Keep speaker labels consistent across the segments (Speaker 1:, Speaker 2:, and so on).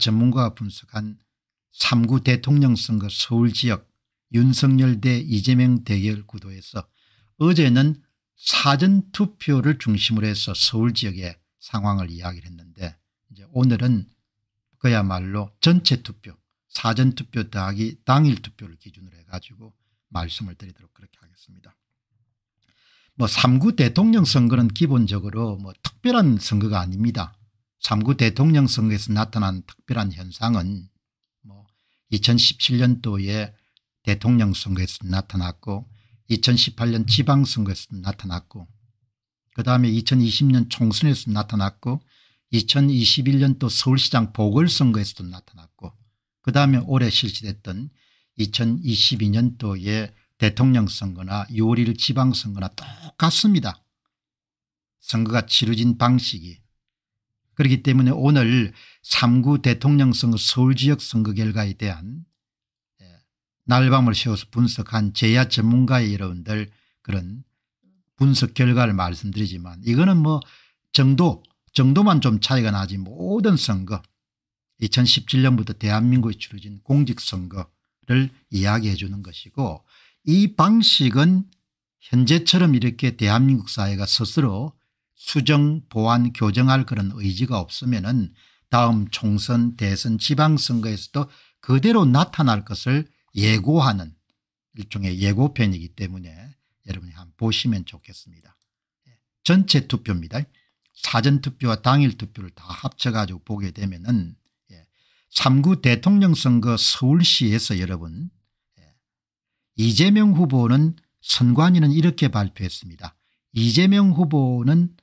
Speaker 1: 전문가가 분석한 3구 대통령 선거 서울 지역 윤석열 대 이재명 대결 구도에서 어제는 사전투표를 중심으로 해서 서울 지역의 상황을 이야기를 했는데 이제 오늘은 그야말로 전체 투표 사전투표 더하기 당일 투표를 기준으로 해가지고 말씀을 드리도록 그렇게 하겠습니다. 뭐 3구 대통령 선거는 기본적으로 뭐 특별한 선거가 아닙니다. 3구 대통령 선거에서 나타난 특별한 현상은 뭐 2017년도에 대통령 선거에서 나타났고 2018년 지방선거에서 나타났고 그 다음에 2020년 총선에서 나타났고 2021년도 서울시장 보궐선거에서도 나타났고 그 다음에 올해 실시됐던 2022년도에 대통령 선거나 6월 1일 지방선거나 똑같습니다. 선거가 치러진 방식이 그렇기 때문에 오늘 3구 대통령 선거 서울 지역 선거 결과에 대한 예, 날밤을 세워서 분석한 제야 전문가의 여러분들 그런 분석 결과를 말씀드리지만 이거는 뭐 정도 정도만 좀 차이가 나지 모든 선거 2017년부터 대한민국에 치러진 공직선거를 이야기해 주는 것이고 이 방식은 현재처럼 이렇게 대한민국 사회가 스스로 수정 보완 교정할 그런 의지가 없으면 은 다음 총선 대선 지방선거에서도 그대로 나타날 것을 예고하는 일종의 예고편이기 때문에 여러분이 한번 보시면 좋겠습니다. 예, 전체 투표입니다. 사전투표와 당일투표를 다 합쳐가지고 보게 되면 은 3구 예, 대통령 선거 서울시에서 여러분 예, 이재명 후보는 선관위는 이렇게 발표했습니다. 이재명 후보는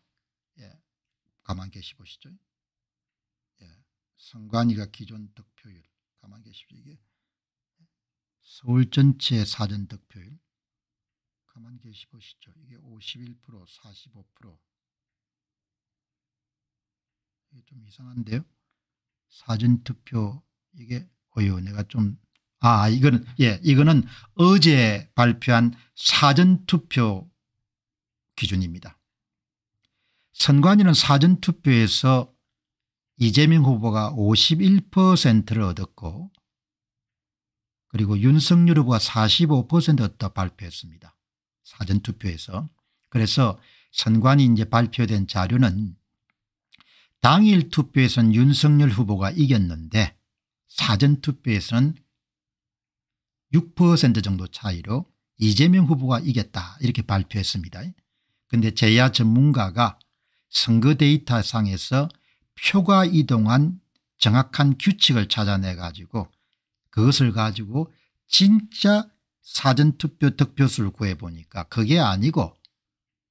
Speaker 1: 가만 계시 보시죠. 예. 성관이가 기존 득표율 가만 계십시오. 이게 서울 전체 사전 득표율 가만 계시 보시죠. 이게 51% 45% 이게 좀 이상한데요. 사전 투표 이게 어유 내가 좀아 아, 이거는 예 이거는 어제 발표한 사전 투표 기준입니다. 선관위는 사전투표에서 이재명 후보가 51%를 얻었고 그리고 윤석열 후보가 45%였다 발표했습니다. 사전투표에서. 그래서 선관위 이제 발표된 자료는 당일 투표에서는 윤석열 후보가 이겼는데 사전투표에서는 6% 정도 차이로 이재명 후보가 이겼다 이렇게 발표했습니다. 그런데 제야 전문가가 선거 데이터상에서 표가 이동한 정확한 규칙을 찾아내 가지고 그것을 가지고 진짜 사전투표 득표수를 구해보니까 그게 아니고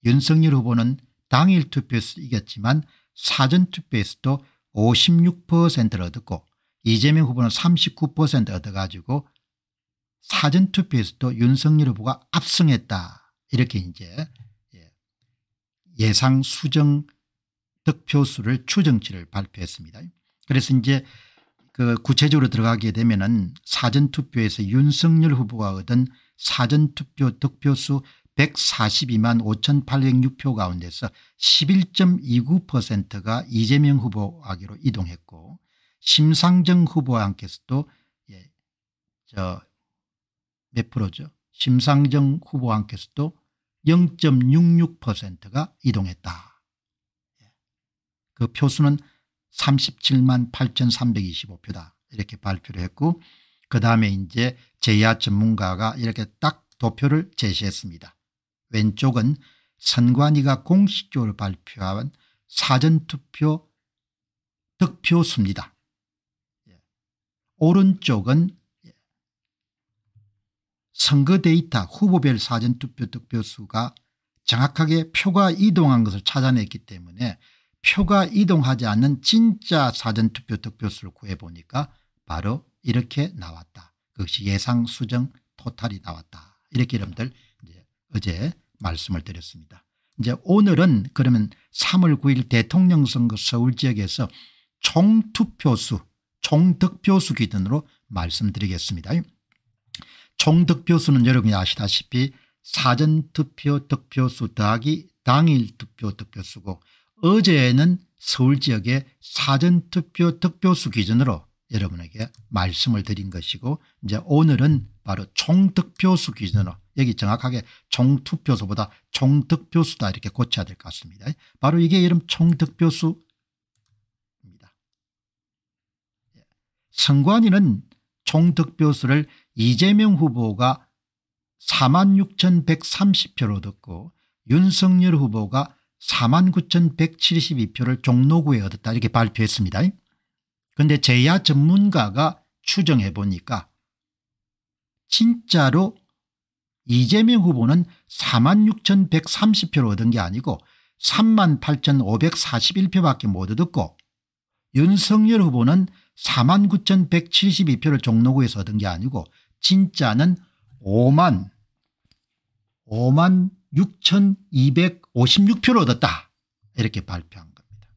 Speaker 1: 윤석열 후보는 당일 투표에서 이겼지만 사전투표에서도 56%를 얻었고 이재명 후보는 39% 얻어가지고 사전투표에서도 윤석열 후보가 압승했다 이렇게 이제 예상 수정 득표수를 추정치를 발표했습니다. 그래서 이제 그 구체적으로 들어가게 되면은 사전투표에서 윤석열 후보가 얻은 사전투표 득표수 142만 5806표 가운데서 11.29%가 이재명 후보하기로 이동했고 심상정 후보와 함께서도 예, 저몇 프로죠. 심상정 후보와 함께서도 0.66%가 이동했다. 그 표수는 37만 8,325표다. 이렇게 발표를 했고 그 다음에 이제 제야 전문가가 이렇게 딱 도표를 제시했습니다. 왼쪽은 선관위가 공식적으로 발표한 사전투표 득표수입니다. 예. 오른쪽은 선거 데이터 후보별 사전투표 득표수가 정확하게 표가 이동한 것을 찾아냈기 때문에 표가 이동하지 않는 진짜 사전투표 득표수를 구해보니까 바로 이렇게 나왔다. 그것이 예상 수정 토탈이 나왔다. 이렇게 여러분들 어제 말씀을 드렸습니다. 이제 오늘은 그러면 3월 9일 대통령 선거 서울 지역에서 총투표수 총득표수 기준으로 말씀드리겠습니다. 총득표수는 여러분이 아시다시피 사전투표 득표수 더하기 당일 투표 득표수고 어제는 서울 지역의 사전투표 득표수 기준으로 여러분에게 말씀을 드린 것이고 이제 오늘은 바로 총득표수 기준으로 여기 정확하게 총투표수보다 총득표수다 이렇게 고쳐야 될 것 같습니다. 바로 이게 이름 총득표수입니다. 예. 선관위는 총득표수를 이재명 후보가 4 6 1 3 0표를 얻었고 윤석열 후보가 49,172표를 종로구에 얻었다 이렇게 발표했습니다. 그런데 제야 전문가가 추정해 보니까 진짜로 이재명 후보는 46,130표를 얻은 게 아니고 38,541표밖에 못 얻었고 윤석열 후보는 49,172표를 종로구에서 얻은 게 아니고 진짜는 5만 5만 6,256표를 얻었다. 이렇게 발표한 겁니다.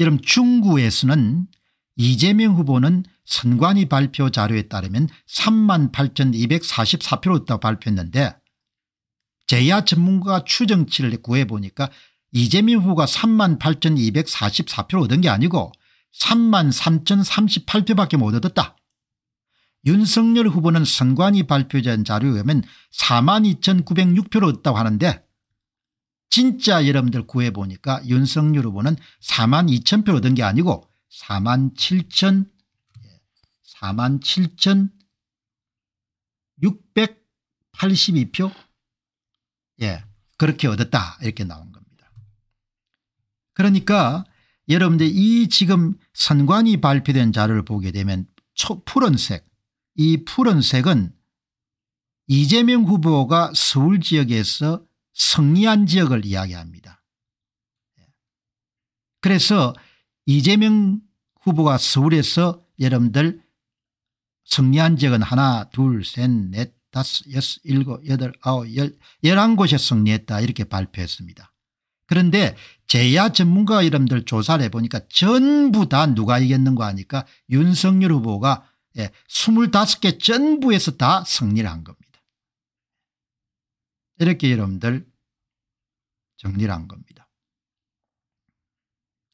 Speaker 1: 여러분 중구에서는 이재명 후보는 선관위 발표 자료에 따르면 3만 8,244표를 얻다고 발표했는데 제야 전문가가 추정치를 구해보니까 이재명 후보가 3만 8,244표를 얻은 게 아니고 3만 3,038표밖에 못 얻었다. 윤석열 후보는 선관위 발표된 자료에 의하면 4만 2,906표를 얻다고 하는데 진짜 여러분들 구해보니까 윤석열 후보는 4만 2천표를 얻은 게 아니고 4만 7천 4만 7천 682표 예 그렇게 얻었다 이렇게 나온 겁니다. 그러니까 여러분들 이 지금 선관이 발표된 자료를 보게 되면 초 푸른색 이 푸른색은 이재명 후보가 서울 지역에서 승리한 지역을 이야기합니다. 그래서 이재명 후보가 서울에서 여러분들 승리한 지역은 하나 둘셋넷 다섯 여섯 일곱 여덟 아홉 열 열한 곳에 승리했다 이렇게 발표했습니다. 그런데 제야 전문가 이름들 조사를 해보니까 전부 다 누가 이겼는가 하니까 윤석열 후보가 25개 예, 전부에서 다 승리를 한 겁니다. 이렇게 여러분들 정리를 한 겁니다.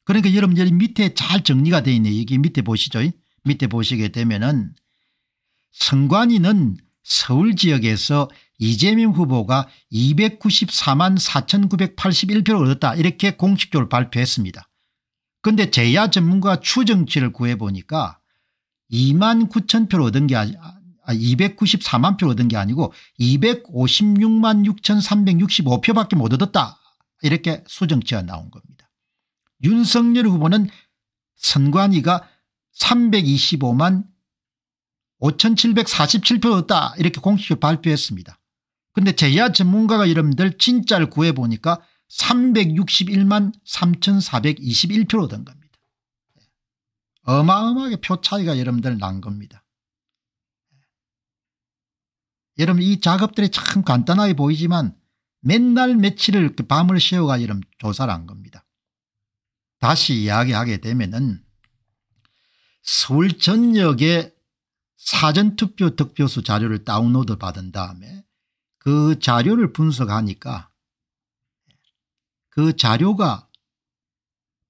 Speaker 1: 그러니까 여러분들이 밑에 잘 정리가 되어 있네요. 여기 밑에 보시죠. 밑에 보시게 되면 은 선관위는 서울 지역에서 이재명 후보가 294만 4981표를 얻었다 이렇게 공식적으로 발표했습니다. 그런데 제야 전문가 추정치를 구해보니까 2만 9천 표를 얻은 게 294만 아, 표를 얻은 게 아니고 256만 6365표밖에 못 얻었다 이렇게 수정치가 나온 겁니다. 윤석열 후보는 선관위가 325만 5,747표 얻다 이렇게 공식적으로 발표했습니다. 근데 제야 전문가가 여러분들 진짜를 구해보니까 361만 3,421표로 된 겁니다. 어마어마하게 표 차이가 여러분들 난 겁니다. 여러분 이 작업들이 참 간단하게 보이지만 맨날 며칠을 그 밤을 새워가 여러 조사를 한 겁니다. 다시 이야기하게 되면 은 서울 전역에 사전투표 득표수 자료를 다운로드 받은 다음에 그 자료를 분석하니까 그 자료가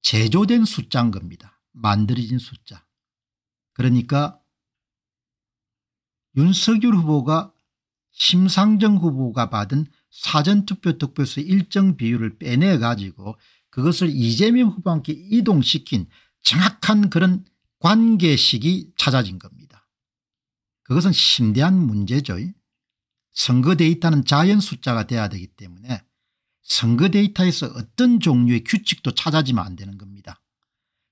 Speaker 1: 제조된 숫자인 겁니다. 만들어진 숫자. 그러니까 윤석열 후보가 심상정 후보가 받은 사전투표 득표수 일정 비율을 빼내 가지고 그것을 이재명 후보와 함께 이동시킨 정확한 그런 관계식이 찾아진 겁니다. 그것은 심대한 문제죠. 선거 데이터는 자연 숫자가 돼야 되기 때문에 선거 데이터에서 어떤 종류의 규칙도 찾아지면 안 되는 겁니다.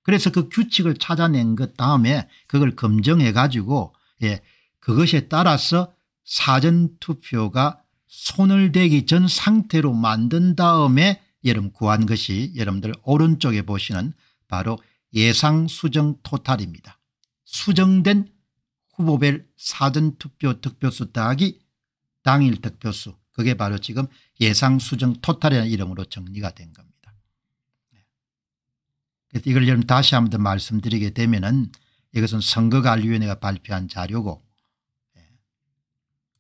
Speaker 1: 그래서 그 규칙을 찾아낸 것 다음에 그걸 검증해 가지고 예, 그것에 따라서 사전투표가 손을 대기 전 상태로 만든 다음에 여름 구한 것이 여러분들 오른쪽에 보시는 바로 예상 수정 토탈입니다. 수정된 후보별 사전투표 득표수 더하기 당일 득표수 그게 바로 지금 예상수정 토탈이라는 이름으로 정리가 된 겁니다. 네. 그래서 이걸 여러분 다시 한 번 더 말씀드리게 되면 은 이것은 선거관리위원회가 발표한 자료고 네.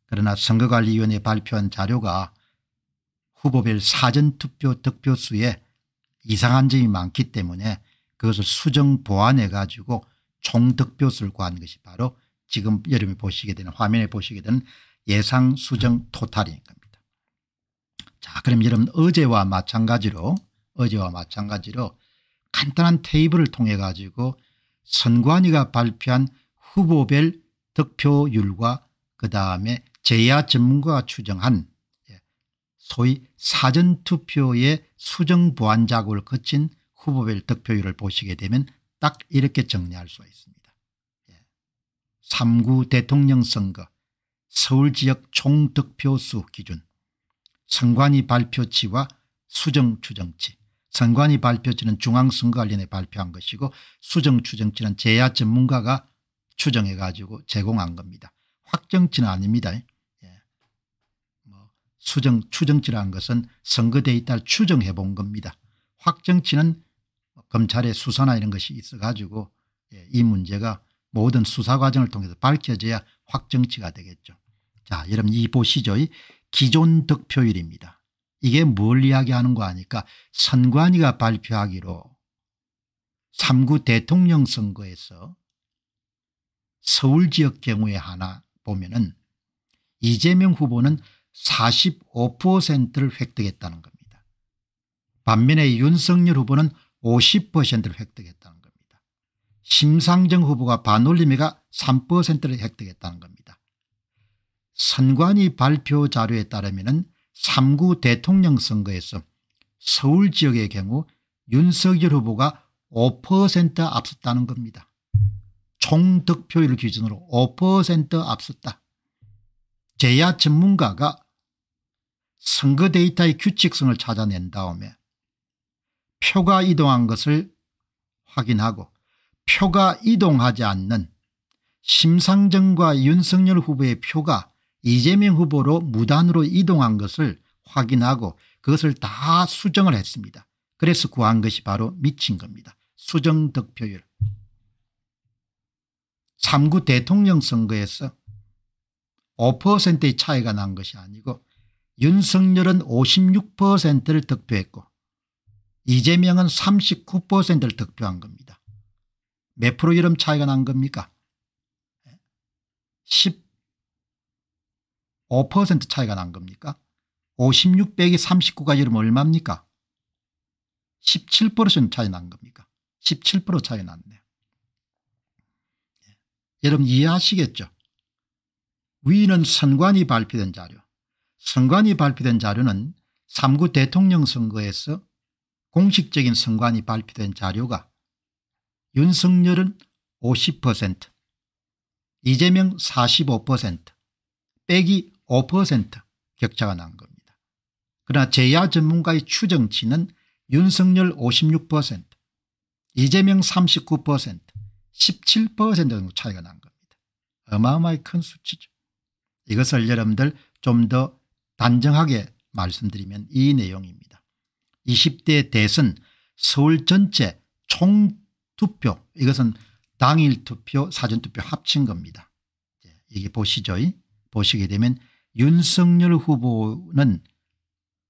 Speaker 1: 그러나 선거관리위원회 발표한 자료가 후보별 사전투표 득표수에 이상한 점이 많기 때문에 그것을 수정 보완해 가지고 총득표수를 구한 것이 바로 지금 여러분이 보시게 되는 화면에 보시게 되는 예상 수정 토탈인 겁니다. 자 그럼 여러분 어제와 마찬가지로 어제와 마찬가지로 간단한 테이블을 통해 가지고 선관위가 발표한 후보별 득표율과 그 다음에 재야 전문가가 추정한 예, 소위 사전투표의 수정 보완 작업을 거친 후보별 득표율을 보시게 되면 딱 이렇게 정리할 수 있습니다. 3구 대통령 선거 서울 지역 총득표수 기준 선관위 발표치와 수정추정치 선관위 발표치는 중앙선거관련에 발표한 것이고 수정추정치는 제야 전문가가 추정해 가지고 제공한 겁니다. 확정치는 아닙니다. 예. 뭐 수정 추정치라는 것은 선거 데이터를 추정해 본 겁니다. 확정치는 검찰의 수사나 이런 것이 있어 가지고 예, 이 문제가 모든 수사 과정을 통해서 밝혀져야 확정치가 되겠죠. 자 여러분 이 보시죠. 기존 득표율입니다. 이게 뭘 이야기하는 거 아니까 선관위가 발표하기로 3구 대통령 선거에서 서울 지역 경우에 하나 보면 은 이재명 후보는 45%를 획득했다는 겁니다. 반면에 윤석열 후보는 50%를 획득했다는 겁니다. 심상정 후보가 반올림회가 3%를 획득했다는 겁니다. 선관위 발표 자료에 따르면 3구 대통령 선거에서 서울 지역의 경우 윤석열 후보가 5% 앞섰다는 겁니다. 총 득표율 기준으로 5% 앞섰다. 제야 전문가가 선거 데이터의 규칙성을 찾아낸 다음에 표가 이동한 것을 확인하고 표가 이동하지 않는 심상정과 윤석열 후보의 표가 이재명 후보로 무단으로 이동한 것을 확인하고 그것을 다 수정을 했습니다. 그래서 구한 것이 바로 미친 겁니다. 수정 득표율. 3구 대통령 선거에서 5%의 차이가 난 것이 아니고 윤석열은 56%를 득표했고 이재명은 39%를 득표한 겁니다. 몇 프로 이름 차이가 난 겁니까? 15% 차이가 난 겁니까? 56 빼기 39가 이름 얼마입니까? 17% 차이 난 겁니까? 17% 차이 났네요. 예. 여러분 이해하시겠죠? 위는 선관위 발표된 자료 선관위 발표된 자료는 3구 대통령 선거에서 공식적인 선관위 발표된 자료가 윤석열은 50%, 이재명 45%, 빼기 5% 격차가 난 겁니다. 그러나 제야 전문가의 추정치는 윤석열 56%, 이재명 39%, 17% 정도 차이가 난 겁니다. 어마어마히 큰 수치죠. 이것을 여러분들 좀 더 단정하게 말씀드리면 이 내용입니다. 20대 대선 서울 전체 총 투표 이것은 당일 투표 사전투표 합친 겁니다. 예, 이게 보시죠. 보시게 되면 윤석열 후보는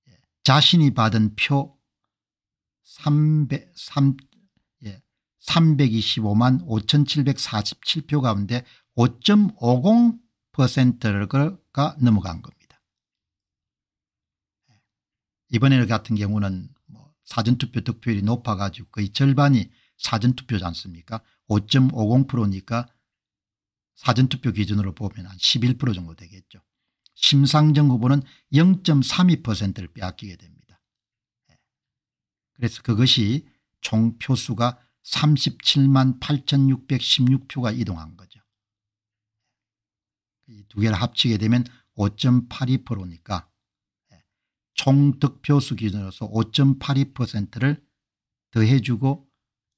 Speaker 1: 예, 자신이 받은 표 300, 3, 325만 5747표 가운데 5.50%가 넘어간 겁니다. 예. 이번에 같은 경우는 뭐 사전투표 득표율이 높아가지고 거의 절반이 사전투표지 않습니까 5.50%니까 사전투표 기준으로 보면 한 11% 정도 되겠죠. 심상정 후보는 0.32%를 빼앗기게 됩니다. 예. 그래서 그것이 총 표수가 37만 8616표가 이동한 거죠. 예. 이두 개를 합치게 되면 5.82%니까 예. 총 득표수 기준으로서 5.82%를 더해주고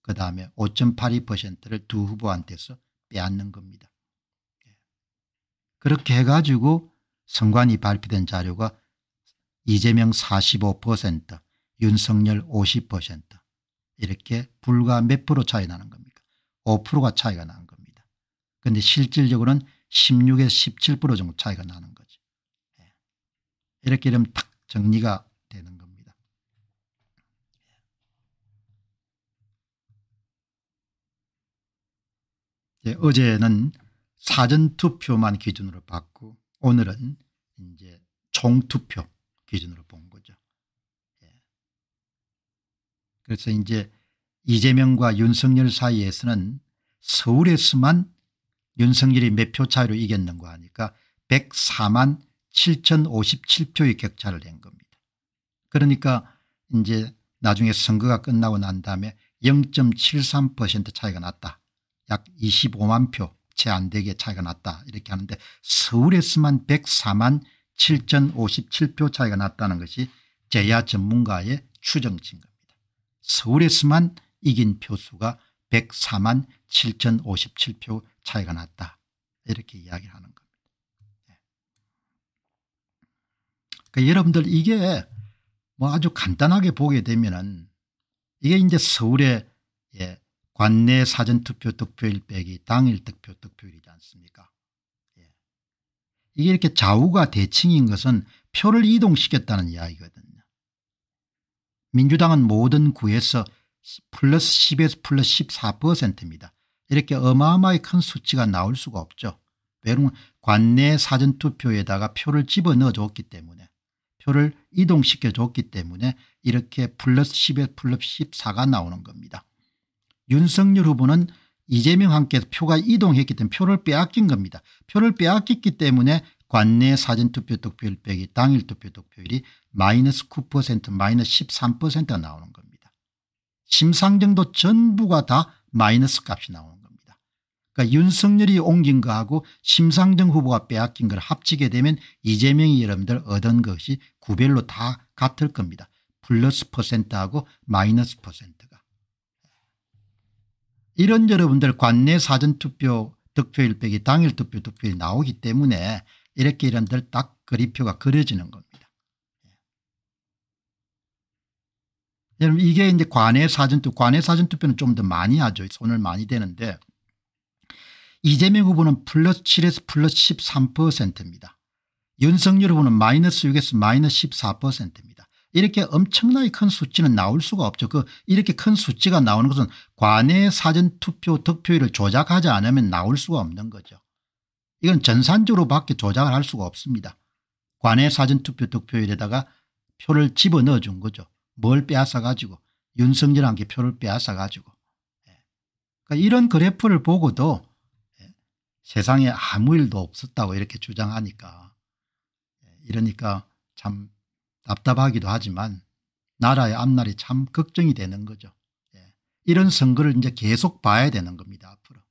Speaker 1: 그 다음에 5.82%를 두 후보한테서 빼앗는 겁니다. 예. 그렇게 해가지고 선관위 발표된 자료가 이재명 45% 윤석열 50% 이렇게 불과 몇 프로 차이 나는 겁니까 5%가 차이가 난 겁니다. 그런데 실질적으로는 16에서 17% 정도 차이가 나는 거죠. 예. 이렇게 되면 탁 정리가 이 예, 어제는 사전투표만 기준으로 봤고 오늘은 이제 총투표 기준으로 본 거죠. 예. 그래서 이제 이재명과 윤석열 사이에서는 서울에서만 윤석열이 몇 표 차이로 이겼는가 하니까 104만 7,057표의 격차를 낸 겁니다. 그러니까 이제 나중에 선거가 끝나고 난 다음에 0.73% 차이가 났다. 약 25만 표채안 되게 차이가 났다 이렇게 하는데 서울에서만 104만 7,057표 차이가 났다는 것이 제야 전문가의 추정치인 겁니다. 서울에서만 이긴 표수가 104만 7,057표 차이가 났다 이렇게 이야기를 하는 겁니다. 예. 그러니까 여러분들 이게 뭐 아주 간단하게 보게 되면은 이게 이제 서울의 예, 관내 사전투표 득표일 빼기 당일 득표 득표율이지 않습니까 예. 이게 이렇게 좌우가 대칭인 것은 표를 이동시켰다는 이야기거든요. 민주당은 모든 구에서 플러스 10에서 플러스 14%입니다. 이렇게 어마어마하큰 수치가 나올 수가 없죠. 왜냐면 관내 사전투표에다가 표를 집어넣어줬기 때문에 표를 이동시켜줬기 때문에 이렇게 플러스 10에 플러스 14가 나오는 겁니다. 윤석열 후보는 이재명 함께 표가 이동했기 때문에 표를 빼앗긴 겁니다. 표를 빼앗겼기 때문에 관내 사전투표 득표율빼기 당일 투표 득표율이 마이너스 9% 마이너스 13%가 나오는 겁니다. 심상정도 전부가 다 마이너스 값이 나오는 겁니다. 그러니까 윤석열이 옮긴 거하고 심상정 후보가 빼앗긴 걸 합치게 되면 이재명이 여러분들 얻은 것이 구별로 다 같을 겁니다. 플러스 퍼센트하고 마이너스 퍼센트. 이런 여러분들 관내 사전투표 득표일 빼기 당일 투표 득표율 나오기 때문에 이렇게 이런들 딱 그리표가 그려지는 겁니다. 예. 여러분 이게 이제 관내 사전투표 관내 사전투표는 좀 더 많이 하죠. 손을 많이 대는데 이재명 후보는 플러스 7에서 플러스 13%입니다. 윤석열 후보는 마이너스 6에서 마이너스 14%입니다. 이렇게 엄청나게 큰 수치는 나올 수가 없죠. 그 이렇게 큰 수치가 나오는 것은 관내 사전투표 득표율을 조작하지 않으면 나올 수가 없는 거죠. 이건 전산적으로 밖에 조작을 할 수가 없습니다. 관내 사전투표 득표율에다가 표를 집어넣어 준 거죠. 뭘 빼앗아 가지고 윤석열한테 표를 빼앗아 가지고 예. 그러니까 이런 그래프를 보고도 예, 세상에 아무 일도 없었다고 이렇게 주장하니까 예, 이러니까 참 답답하기도 하지만 나라의 앞날이 참 걱정이 되는 거죠. 예. 이런 선거를 이제 계속 봐야 되는 겁니다. 앞으로.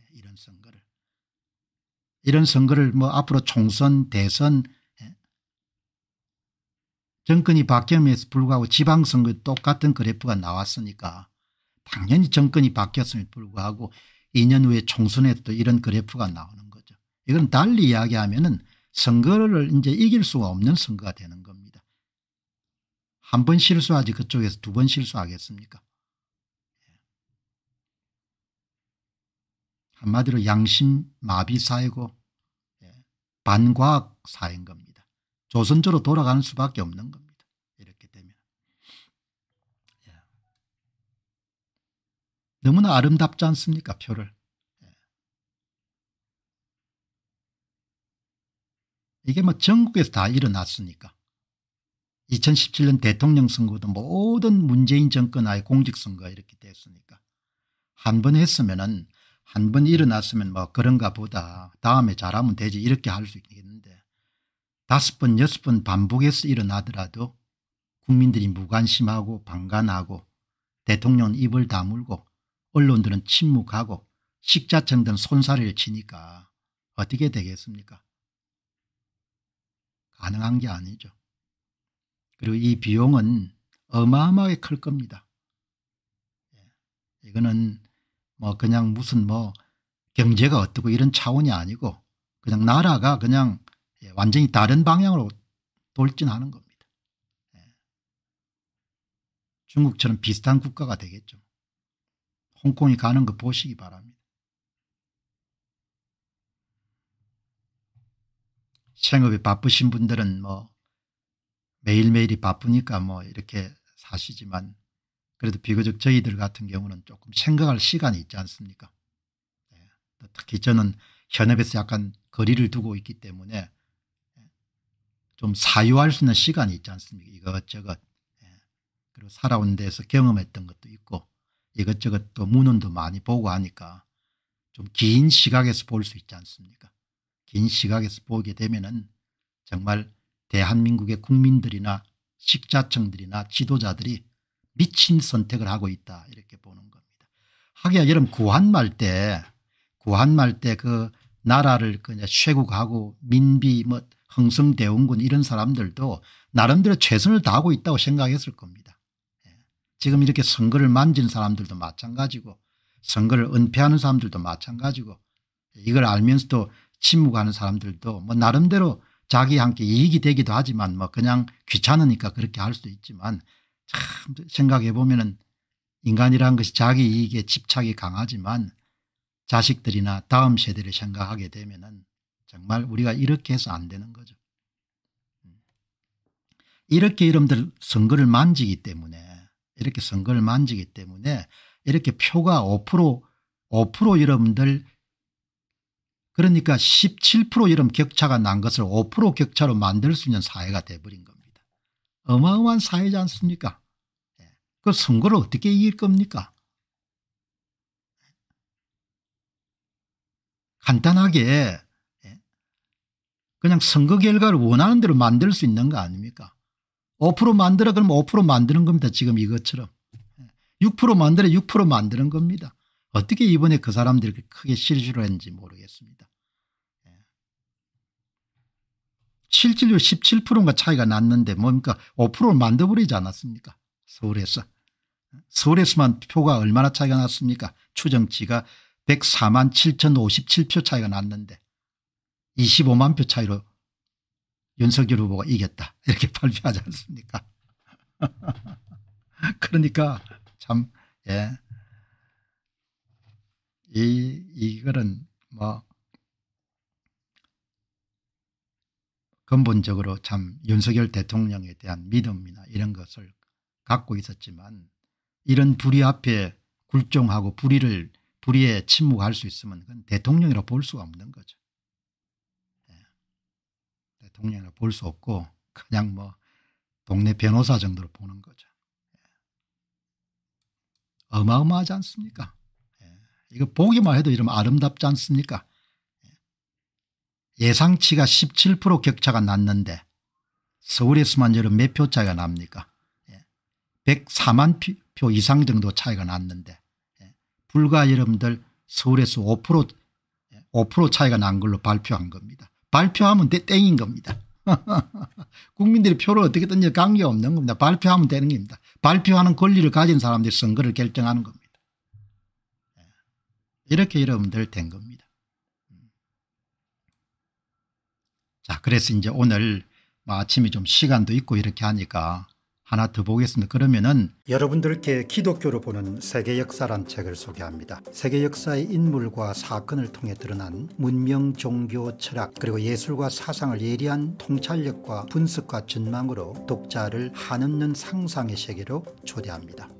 Speaker 1: 예. 이런 선거를. 이런 선거를 뭐 앞으로 총선 대선 예. 정권이 바뀌면서 불구하고 지방선거 똑같은 그래프가 나왔으니까 당연히 정권이 바뀌었음에도 불구하고 2년 후에 총선에도 이런 그래프가 나오는 거죠. 이건 달리 이야기하면 선거를 이제 이길 수가 없는 선거가 되는 거죠. 한번 실수하지 그쪽에서 두 번 실수하겠습니까? 예. 한마디로 양심 마비 사회고 예, 반과학 사회인 겁니다. 조선조로 돌아가는 수밖에 없는 겁니다. 이렇게 되면. 예. 너무나 아름답지 않습니까 표를. 이게 뭐 전국에서 다 일어났으니까 2017년 대통령 선거도 모든 문재인 정권 아예 공직선거가 이렇게 됐으니까 한 번 했으면 은한 번 일어났으면 뭐 그런가 보다 다음에 잘하면 되지 이렇게 할 수 있겠는데 다섯 번 여섯 번 반복해서 일어나더라도 국민들이 무관심하고 방관하고 대통령 입을 다물고 언론들은 침묵하고 식자청들은 손사래를 치니까 어떻게 되겠습니까 가능한 게 아니죠. 그리고 이 비용은 어마어마하게 클 겁니다. 예. 이거는 뭐 그냥 무슨 뭐 경제가 어떻고 이런 차원이 아니고 그냥 나라가 그냥 예, 완전히 다른 방향으로 돌진하는 겁니다. 예. 중국처럼 비슷한 국가가 되겠죠. 홍콩이 가는 거 보시기 바랍니다. 생업에 바쁘신 분들은 뭐 매일매일이 바쁘니까 뭐 이렇게 사시지만 그래도 비교적 저희들 같은 경우는 조금 생각할 시간이 있지 않습니까 네. 특히 저는 현업에서 약간 거리를 두고 있기 때문에 예, 좀 사유할 수 있는 시간이 있지 않습니까 이것저것 네. 그리고 살아온 데서 경험했던 것도 있고 이것저것 또 문헌도 많이 보고 하니까 좀 긴 시각에서 볼 수 있지 않습니까 긴 시각에서 보게 되면 은 정말 대한민국의 국민들이나 식자청들이나 지도자들이 미친 선택을 하고 있다 이렇게 보는 겁니다. 하기야 여러분 구한말 때 구한말 때 그 나라를 그냥 쇄국하고 민비 뭐 흥성대원군 이런 사람들도 나름대로 최선을 다하고 있다고 생각했을 겁니다. 예. 지금 이렇게 선거를 만진 사람들도 마찬가지고 선거를 은폐하는 사람들도 마찬가지고 이걸 알면서도 침묵하는 사람들도 뭐 나름대로 자기한테 이익이 되기도 하지만 뭐 그냥 귀찮으니까 그렇게 할 수도 있지만 참 생각해 보면 은 인간이란 것이 자기 이익에 집착이 강하지만 자식들이나 다음 세대를 생각하게 되면 은 정말 우리가 이렇게 해서 안 되는 거죠. 이렇게 이름들 선거를 만지기 때문에 이렇게 선거를 만지기 때문에 이렇게 표가 5% 5% 여러분들 그러니까 17% 이런 격차가 난 것을 5% 격차로 만들 수 있는 사회가 돼버린 겁니다. 어마어마한 사회지 않습니까? 예. 그 선거를 어떻게 이길 겁니까? 간단하게 예. 그냥 선거 결과를 원하는 대로 만들 수 있는 거 아닙니까? 5% 만들어 그러면 5% 만드는 겁니다. 지금 이것처럼. 6% 예. 만들어 6% 만드는 겁니다. 어떻게 이번에 그 사람들이 크게 실질를 했는지 모르겠습니다. 실질로 예. 17%인가 차이가 났는데 뭡니까 5%를 만들어버리지 않았습니까 서울에서. 서울에서만 표가 얼마나 차이가 났습니까 추정치가 104만 7057표 차이가 났는데 25만 표 차이로 윤석열 후보가 이겼다 이렇게 발표하지 않습니까 그러니까 참 예. 이 이거는 뭐 근본적으로 참 윤석열 대통령에 대한 믿음이나 이런 것을 갖고 있었지만 이런 불의 앞에 굴종하고 불의를 불의에 침묵할 수 있으면 그건 대통령이라 볼 수가 없는 거죠. 네. 대통령이라 볼수 없고 그냥 뭐 동네 변호사 정도로 보는 거죠. 네. 어마어마하지 않습니까? 이거 보기만 해도 이러면 아름답지 않습니까 예상치가 17% 격차가 났는데 서울에서만 여러 몇표 차이가 납니까 104만 예. 표 이상 정도 차이가 났는데 예. 불과 여러분들 서울에서 5% 5% 차이가 난 걸로 발표한 겁니다. 발표하면 대, 땡인 겁니다. 국민들이 표를 어떻게 든지 관계없는 겁니다. 발표하면 되는 겁니다. 발표하는 권리를 가진 사람들이 선거를 결정하는 겁니다. 이렇게 여러분들 된 겁니다. 자 그래서 이제 오늘 뭐 아침에 좀 시간도 있고 이렇게 하니까 하나 더 보겠습니다. 그러면은 여러분들께 기독교로 보는 세계 역사란 책을 소개합니다. 세계 역사의 인물과 사건을 통해 드러난 문명, 종교, 철학 그리고 예술과 사상을 예리한 통찰력과 분석과 전망으로 독자를 한없는 상상의 세계로 초대합니다.